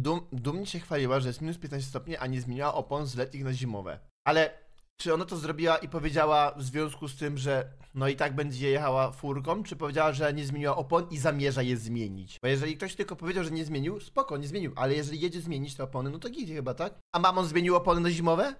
dum, dumnie się chwaliła, że jest minus 15 stopni, a nie zmieniła opon z letnich na zimowe. Ale czy ona to zrobiła i powiedziała w związku z tym, że no i tak będzie jechała furką, czy powiedziała, że nie zmieniła opon i zamierza je zmienić? Bo jeżeli ktoś tylko powiedział, że nie zmienił, spoko, nie zmienił, ale jeżeli jedzie zmienić te opony, no to gdzie chyba, tak? A mamon zmienił opony na zimowe?